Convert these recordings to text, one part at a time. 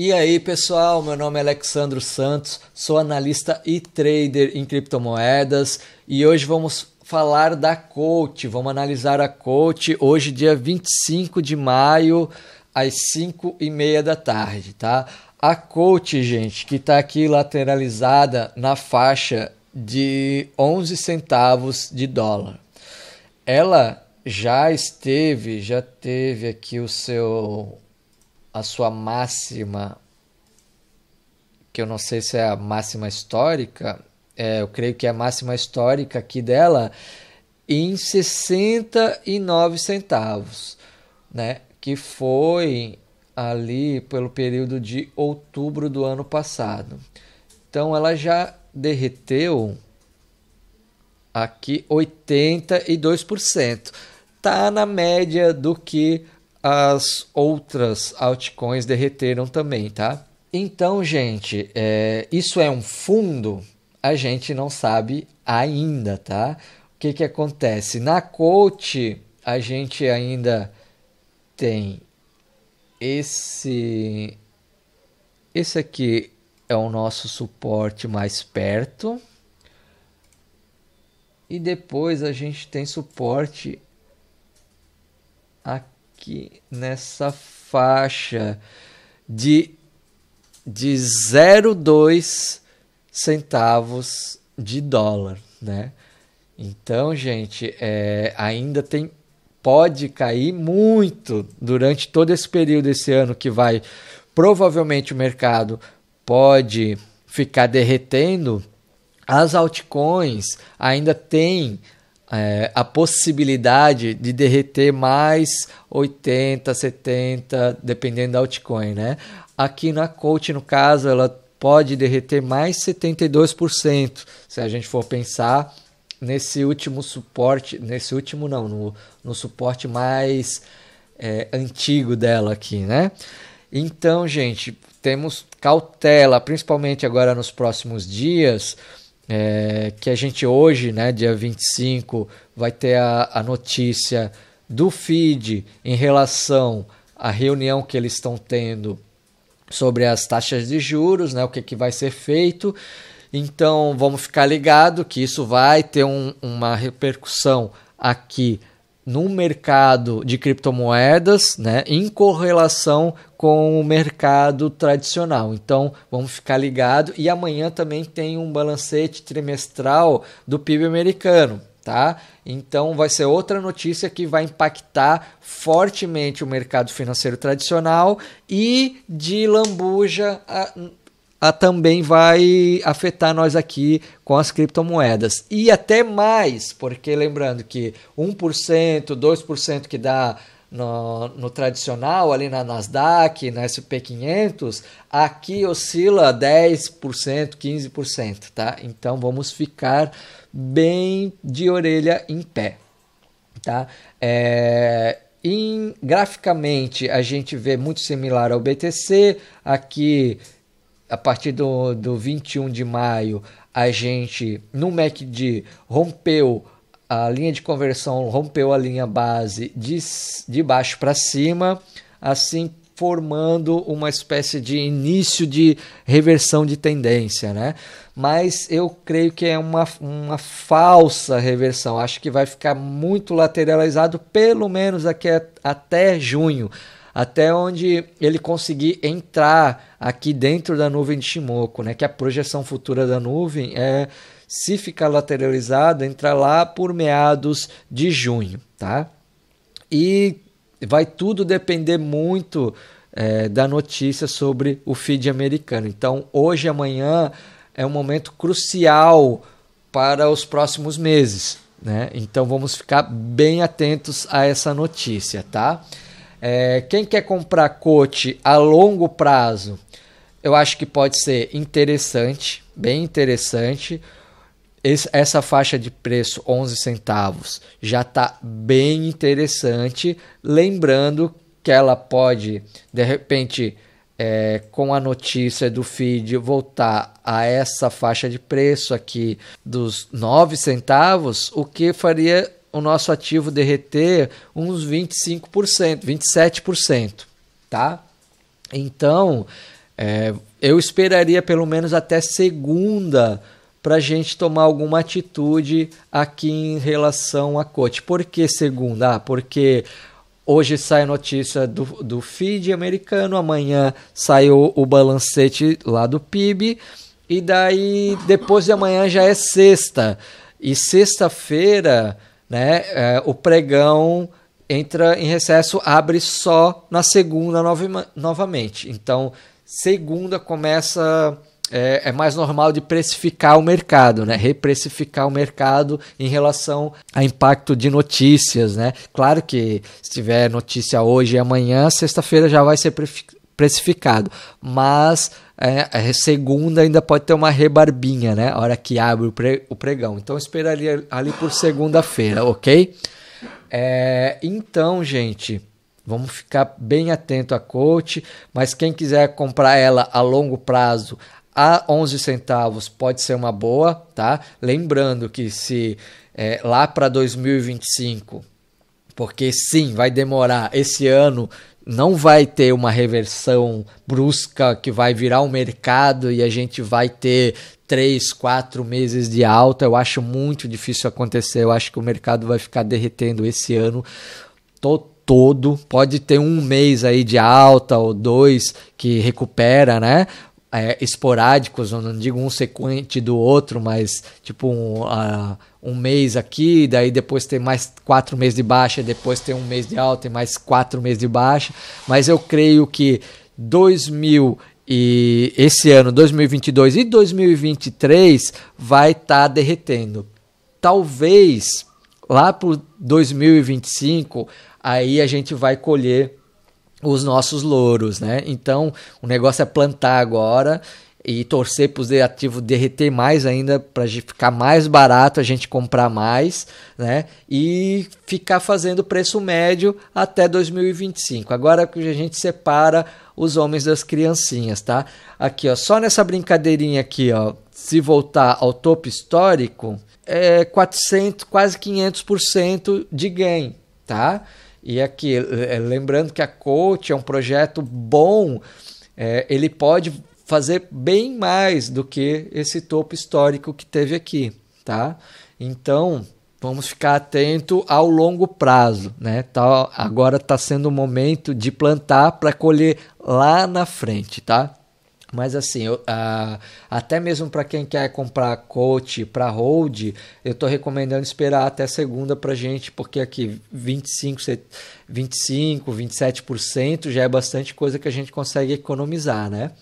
E aí pessoal, meu nome é Alexandro Santos, sou analista e trader em criptomoedas e hoje vamos falar da Coach, vamos analisar a Coach hoje, dia 25 de maio, às 5 e meia da tarde, tá? A Coach, gente, que está aqui lateralizada na faixa de 11 centavos de dólar, ela já esteve, já teve aqui o seu a sua máxima, que eu não sei se é a máxima histórica, é, eu creio que é a máxima histórica aqui dela, em 69 centavos, né? que foi ali pelo período de outubro do ano passado. Então ela já derreteu aqui 82%. Tá na média do que as outras altcoins derreteram também, tá? Então, gente, é, isso é um fundo? A gente não sabe ainda, tá? O que, que acontece? Na coach, a gente ainda tem esse. Esse aqui é o nosso suporte mais perto. E depois a gente tem suporte aqui aqui nessa faixa de, de 0,2 centavos de dólar, né? Então, gente, é, ainda tem pode cair muito durante todo esse período esse ano que vai provavelmente o mercado pode ficar derretendo as altcoins ainda tem é, a possibilidade de derreter mais 80, 70, dependendo da altcoin, né? Aqui na Coach, no caso, ela pode derreter mais 72%, se a gente for pensar nesse último suporte, nesse último não, no, no suporte mais é, antigo dela aqui, né? Então, gente, temos cautela, principalmente agora nos próximos dias, é, que a gente hoje, né, dia 25, vai ter a, a notícia do FID em relação à reunião que eles estão tendo sobre as taxas de juros, né, o que, que vai ser feito. Então vamos ficar ligado que isso vai ter um, uma repercussão aqui no mercado de criptomoedas, né, em correlação com o mercado tradicional. Então, vamos ficar ligado e amanhã também tem um balancete trimestral do PIB americano. Tá? Então vai ser outra notícia que vai impactar fortemente o mercado financeiro tradicional e de lambuja a, também vai afetar nós aqui com as criptomoedas. E até mais, porque lembrando que 1%, 2% que dá no, no, tradicional, ali na Nasdaq, na SP500, aqui oscila 10%, 15%, tá? Então vamos ficar bem de orelha em pé, tá? É, em, graficamente a gente vê muito similar ao BTC, aqui a partir do, do 21 de maio, a gente, no MACD, rompeu a linha de conversão, rompeu a linha base de, de baixo para cima, assim formando uma espécie de início de reversão de tendência, né? Mas eu creio que é uma, uma falsa reversão. Acho que vai ficar muito lateralizado, pelo menos aqui até junho até onde ele conseguir entrar aqui dentro da nuvem de Shimoku, né? Que a projeção futura da nuvem é se ficar lateralizada, entrar lá por meados de junho, tá? E vai tudo depender muito é, da notícia sobre o feed americano. Então, hoje e amanhã é um momento crucial para os próximos meses, né? Então, vamos ficar bem atentos a essa notícia, tá? É, quem quer comprar coach a longo prazo, eu acho que pode ser interessante, bem interessante. Esse, essa faixa de preço 11 centavos já está bem interessante. Lembrando que ela pode, de repente, é, com a notícia do feed voltar a essa faixa de preço aqui dos 9 centavos, o que faria o nosso ativo derreter uns 25%, 27%, tá? Então, é, eu esperaria pelo menos até segunda para a gente tomar alguma atitude aqui em relação a corte. Por que segunda? Ah, porque Hoje sai a notícia do, do feed americano, amanhã saiu o balancete lá do PIB, e daí depois de amanhã já é sexta. E sexta-feira né? É, o pregão entra em recesso, abre só na segunda novamente. Então, segunda começa. É, é, mais normal de precificar o mercado, né? reprecificar o mercado em relação a impacto de notícias. Né? Claro que se tiver notícia hoje e amanhã, sexta-feira já vai ser precificado, mas é, é, segunda ainda pode ter uma rebarbinha, né? A hora que abre o, pregão. Então esperaria ali por segunda-feira, ok? É, então, gente, vamos ficar bem atento à coach, mas quem quiser comprar ela a longo prazo a 11 centavos pode ser uma boa, tá? Lembrando que se é, lá para 2025 porque sim, vai demorar. Esse ano não vai ter uma reversão brusca que vai virar o um mercado e a gente vai ter três, quatro meses de alta. Eu acho muito difícil acontecer. Eu acho que o mercado vai ficar derretendo esse ano todo. Pode ter um mês aí de alta ou dois que recupera, né? é, esporádicos, eu não digo um sequente do outro, mas tipo um, uh, um mês aqui, daí depois tem mais quatro meses de baixa, depois tem um mês de alta e mais quatro meses de baixa. Mas eu creio que 2000 e esse ano 2022 e 2023 vai estar tá derretendo. Talvez lá por 2025 aí a gente vai colher os nossos louros, né? Então, o negócio é plantar agora e torcer para os ativos derreter mais ainda para ficar mais barato a gente comprar mais, né? E ficar fazendo preço médio até 2025. Agora que a gente separa os homens das criancinhas, tá? Aqui, ó, só nessa brincadeirinha aqui, ó, se voltar ao topo histórico, é 400, quase 500% de gain, tá? E aqui, eh, eh, lembrando que a coach é um projeto bom, é, ele pode fazer bem mais do que esse topo histórico que teve aqui, tá? Então, vamos ficar atento ao longo prazo, né? Tá, agora está sendo o momento de plantar para colher lá na frente, tá? Mas assim, eu, uh, até mesmo para quem quer comprar coach para hold, eu estou recomendando esperar até segunda para gente, porque aqui 25, 25, 27% já é bastante coisa que a gente consegue economizar, né?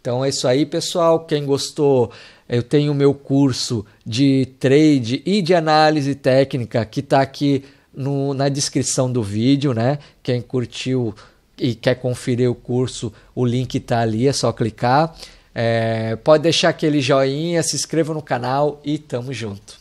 Então é isso aí, pessoal. Quem gostou, eu tenho o meu curso de trade e de análise técnica que está aqui no, na descrição do vídeo, né? Quem curtiu e quer conferir o curso, o link está ali, é só clicar. É, pode deixar aquele joinha, se inscreva no canal e tamo junto.